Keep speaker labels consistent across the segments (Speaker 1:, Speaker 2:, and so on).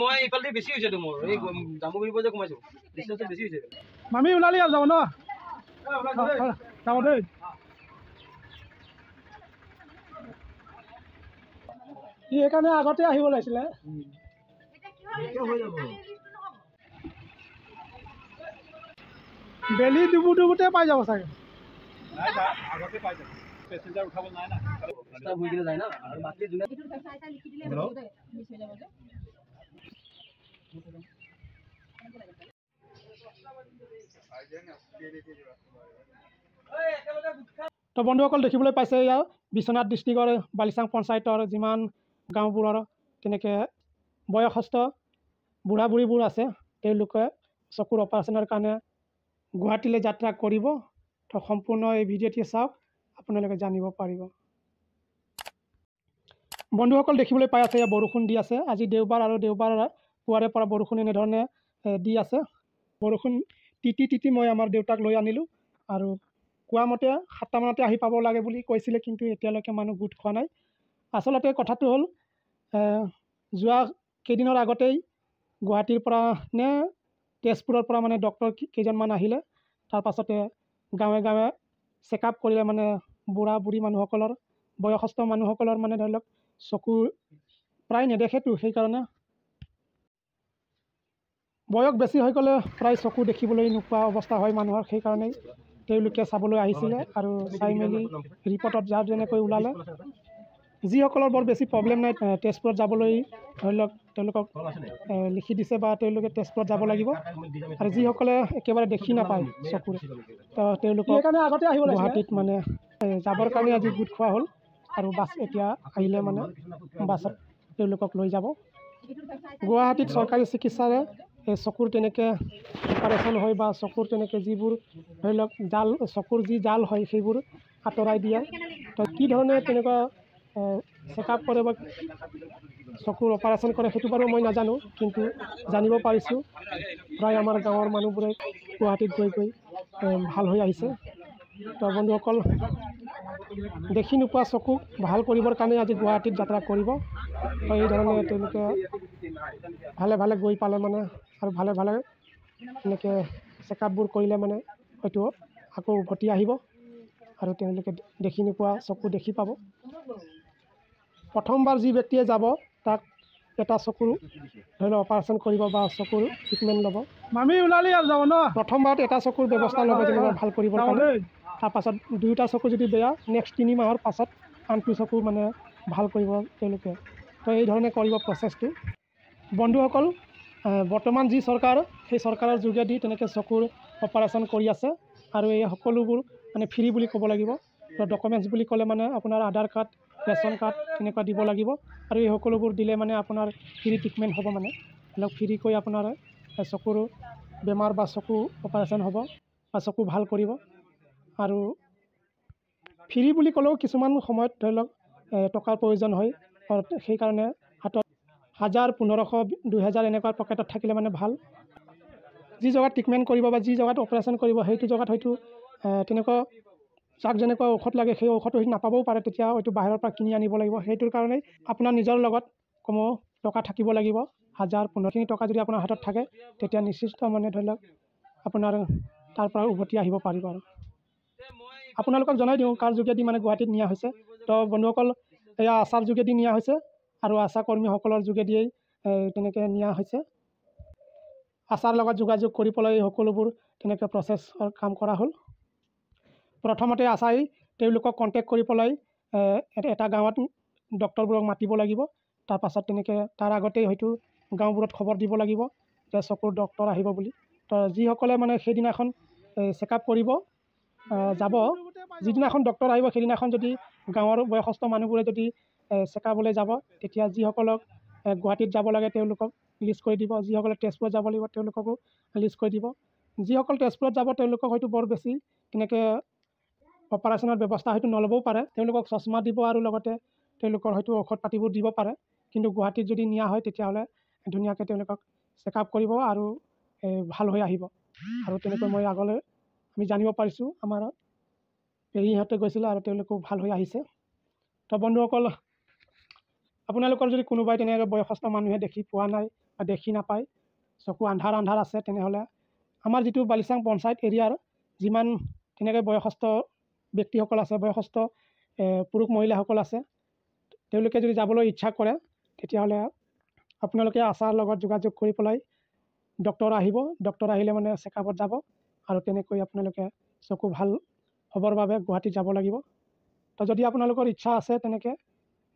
Speaker 1: মই ইফালে বেছি মামি ওলালি আৰু যাব ন আগতে আহিব লাগিছিলে বেলি ডুবু ডুবুতে পাই যাব চাগে তো বন্ধুসকল দেখিবলৈ পাইছে ইয়াৰ বিশ্বনাথ ডিষ্ট্ৰিক্টৰ বালিচাং পঞ্চায়তৰ যিমান গাঁওবোৰৰ কেনেকৈ বয়সস্থ বুঢ়া বুঢ়ীবোৰ আছে তেওঁলোকে চকুৰ অপাৰেশ্যনৰ কাৰণে গুৱাহাটীলৈ যাত্ৰা কৰিব তো সম্পূৰ্ণ এই ভিডিঅ'টিয়ে চাওক আপোনালোকে জানিব পাৰিব বন্ধুসকল দেখিবলৈ পাই আছে ইয়াৰ বৰষুণ দি আছে আজি দেওবাৰ আৰু দেওবাৰ পুৱাৰে পৰা বৰষুণ এনেধৰণে দি আছে বৰষুণ তিতি তিতি মই আমাৰ দেউতাক লৈ আনিলোঁ আৰু কোৱামতে সাতটামানতে আহি পাব লাগে বুলি কৈছিলে কিন্তু এতিয়ালৈকে মানুহ গোট খোৱা নাই আচলতে কথাটো হ'ল যোৱা কেইদিনৰ আগতেই গুৱাহাটীৰ পৰা নে তেজপুৰৰ পৰা মানে ডক্টৰ কেইজনমান আহিলে তাৰপাছতে গাঁৱে গাঁৱে চেকআপ কৰিলে মানে বুঢ়া বুঢ়ী মানুহসকলৰ বয়সস্থ মানুহসকলৰ মানে ধৰি লওক চকু প্ৰায় নেদেখেতো সেইকাৰণে বয়স বেছি হৈ গ'লে প্ৰায় চকু দেখিবলৈ নোপোৱা অৱস্থা হয় মানুহৰ সেইকাৰণে তেওঁলোকে চাবলৈ আহিছিলে আৰু চাই মেলি ৰিপৰ্টত যাৰ যেনেকৈ ওলালে যিসকলৰ বৰ বেছি প্ৰব্লেম নাই তেজপুৰত যাবলৈ ধৰি লওক তেওঁলোকক লিখি দিছে বা তেওঁলোকে তেজপুৰত যাব লাগিব আৰু যিসকলে একেবাৰে দেখি নাপায় চকুৰে তো তেওঁলোকক আগতে আহিব গুৱাহাটীত মানে যাবৰ কাৰণে আজি গোট খোৱা হ'ল আৰু বাছ এতিয়া আহিলে মানে বাছত তেওঁলোকক লৈ যাব গুৱাহাটীত চৰকাৰী চিকিৎসালয় এই চকুৰ তেনেকৈ অপাৰেশ্যন হয় বা চকুৰ তেনেকৈ যিবোৰ ধৰি লওক জাল চকুৰ যি জাল হয় সেইবোৰ আঁতৰাই দিয়ে তো কি ধৰণে তেনেকুৱা চেকআপ কৰে বা চকুৰ অপাৰেশ্যন কৰে সেইটো বাৰু মই নাজানো কিন্তু জানিব পাৰিছোঁ প্ৰায় আমাৰ গাঁৱৰ মানুহবোৰে গুৱাহাটীত গৈ গৈ ভাল হৈ আহিছে তো বন্ধুসকল দেখি নোপোৱা চকু ভাল কৰিবৰ কাৰণে আজি গুৱাহাটীত যাত্ৰা কৰিব সেইধৰণে তেওঁলোকে ভালে ভালে গৈ পালে মানে আৰু ভালে ভালে এনেকৈ চেকআপবোৰ কৰিলে মানে হয়তো আকৌ উভতি আহিব আৰু তেওঁলোকে দেখি নোপোৱা চকু দেখি পাব প্ৰথমবাৰ যি ব্যক্তিয়ে যাব তাক এটা চকুৰ ধৰি লওক অপাৰেশ্যন কৰিব বা চকুৰ ট্ৰিটমেণ্ট ল'ব মামী ন প্ৰথমবাৰত এটা চকুৰ ব্যৱস্থা ল'ব যেনে ভাল কৰিব পাৰে তাৰপাছত দুয়োটা চকু যদি বেয়া নেক্সট তিনিমাহৰ পাছত আনটো চকু মানে ভাল কৰিব তেওঁলোকে তো এই ধরনে করব প্রসেসটি বন্ধুস্ক বর্তমান যি সরকার সেই সরকারের যোগেদি তেনেকে চকুর অপারেশন করে আছে আর এই সকলব মানে ফ্রি বলে কব লাগিব তো ডকুমেন্টস বলে কলে মানে আপনার আধার কার্ড রেশন কার্ড কেন দিব লাগিব আর এই সকলব দিলে মানে আপনার ফ্রি ট্রিটমেন্ট হব মানে ফ্রিক আপনার চকুর বেমার বা চকু অপারেশন হব বা চকু ভাল করব আর ফ্রি বলে কলেও কিছু সময় ধর টকার প্রয়োজন হয় সেইকাৰণে হাতত হাজাৰ পোন্ধৰশ দুহেজাৰ এনেকুৱা পকেটত থাকিলে মানে ভাল যি জেগাত ট্ৰিটমেণ্ট কৰিব বা যি জেগাত অপাৰেশ্যন কৰিব সেইটো জেগাত হয়তো তেনেকুৱা যাক যেনেকুৱা ঔষধ লাগে সেই ঔষধটো সেইটো নাপাবও পাৰে তেতিয়া হয়তো বাহিৰৰ পৰা কিনি আনিব লাগিব সেইটোৰ কাৰণেই আপোনাৰ নিজৰ লগত কমেও টকা থাকিব লাগিব হাজাৰ পোন্ধৰখিনি টকা যদি আপোনাৰ হাতত থাকে তেতিয়া নিশ্চিত মানে ধৰি লওক আপোনাৰ তাৰ পৰা উভতি আহিব পাৰিব আৰু আপোনালোকক জনাই দিওঁ কাৰ যোগেদি মানে গুৱাহাটীত নিয়া হৈছে তো বন্ধুসকল এয়া আশাৰ যোগেদি নিয়া হৈছে আৰু আশা কৰ্মীসকলৰ যোগেদিয়েই তেনেকৈ নিয়া হৈছে আশাৰ লগত যোগাযোগ কৰি পেলাই সকলোবোৰ তেনেকৈ প্ৰচেছৰ কাম কৰা হ'ল প্ৰথমতে আশাই তেওঁলোকক কণ্টেক্ট কৰি পেলাই এটা গাঁৱত ডক্তৰবোৰক মাতিব লাগিব তাৰপাছত তেনেকৈ তাৰ আগতেই হয়তো গাঁওবোৰত খবৰ দিব লাগিব যে চকুৰ ডক্তৰ আহিব বুলি তো যিসকলে মানে সেইদিনাখন চেকআপ কৰিব যাব যিদিনাখন ডক্টৰ আহিব সেইদিনাখন যদি গাঁৱৰ বয়সস্থ মানুহবোৰে যদি চেকআপলৈ যাব তেতিয়া যিসকলক গুৱাহাটীত যাব লাগে তেওঁলোকক লিষ্ট কৰি দিব যিসকলে তেজপুৰত যাব লাগিব তেওঁলোককো লিষ্ট কৰি দিব যিসকল তেজপুৰত যাব তেওঁলোকক হয়তো বৰ বেছি তেনেকৈ অপাৰেশ্যনৰ ব্যৱস্থা হয়তো নল'বও পাৰে তেওঁলোকক চশমা দিব আৰু লগতে তেওঁলোকৰ হয়তো ঔষধ পাতিবোৰ দিব পাৰে কিন্তু গুৱাহাটীত যদি নিয়া হয় তেতিয়াহ'লে ধুনীয়াকৈ তেওঁলোকক চেক আপ কৰিব আৰু ভাল হৈ আহিব আৰু তেনেকৈ মই আগলৈ আমি জানিব পাৰিছোঁ আমাৰ পেহীহঁতে গৈছিলোঁ আৰু তেওঁলোকো ভাল হৈ আহিছে তো বন্ধুসকল আপোনালোকৰ যদি কোনোবাই তেনেকৈ বয়সস্থ মানুহে দেখি পোৱা নাই বা দেখি নাপায় চকু আন্ধাৰ আন্ধাৰ আছে তেনেহ'লে আমাৰ যিটো বালিচাং পঞ্চায়ত এৰিয়াৰ যিমান তেনেকৈ বয়সস্থ ব্যক্তিসকল আছে বয়সস্থ পুৰুষ মহিলাসকল আছে তেওঁলোকে যদি যাবলৈ ইচ্ছা কৰে তেতিয়াহ'লে আপোনালোকে আশাৰ লগত যোগাযোগ কৰি পেলাই ডক্টৰ আহিব ডক্টৰ আহিলে মানে চেকআপত যাব আৰু তেনেকৈ আপোনালোকে চকু ভাল হ'বৰ বাবে গুৱাহাটী যাব লাগিব তো যদি আপোনালোকৰ ইচ্ছা আছে তেনেকৈ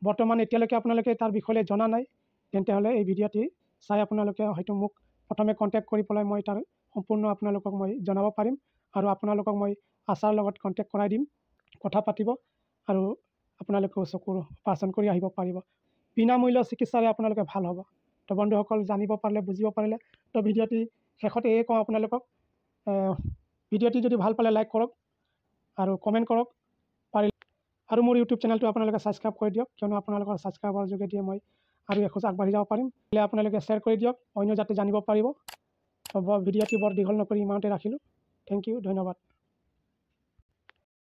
Speaker 1: বৰ্তমান এতিয়ালৈকে আপোনালোকে তাৰ বিষয়লৈ জনা নাই তেন্তেহ'লে এই ভিডিঅ'টি চাই আপোনালোকে হয়তো মোক প্ৰথমে কণ্টেক্ট কৰি পেলাই মই তাৰ সম্পূৰ্ণ আপোনালোকক মই জনাব পাৰিম আৰু আপোনালোকক মই আশাৰ লগত কণ্টেক্ট কৰাই দিম কথা পাতিব আৰু আপোনালোকেও চকুৰ অপাৰেশ্যন কৰি আহিব পাৰিব বিনামূল্য চিকিৎসাৰে আপোনালোকে ভাল হ'ব তো বন্ধুসকল জানিব পাৰিলে বুজিব পাৰিলে তো ভিডিঅ'টি শেষতে এয়ে কওঁ আপোনালোকক ভিডিঅ'টি যদি ভাল পালে লাইক কৰক আৰু কমেণ্ট কৰক পাৰিলে আৰু মোৰ ইউটিউব চেনেলটো আপোনালোকে ছাবস্ক্ৰাইব কৰি দিয়ক কিয়নো আপোনালোকৰ ছাবস্ক্ৰাইবৰ যোগেদিয়ে মই আৰু এখোজ আগবাঢ়ি যাব পাৰিম বোলে আপোনালোকে শ্বেয়াৰ কৰি দিয়ক অন্য যাতে জানিব পাৰিব ভিডিঅ'টি বৰ দীঘল নকৰি ইমানতে ৰাখিলোঁ থেংক ইউ ধন্যবাদ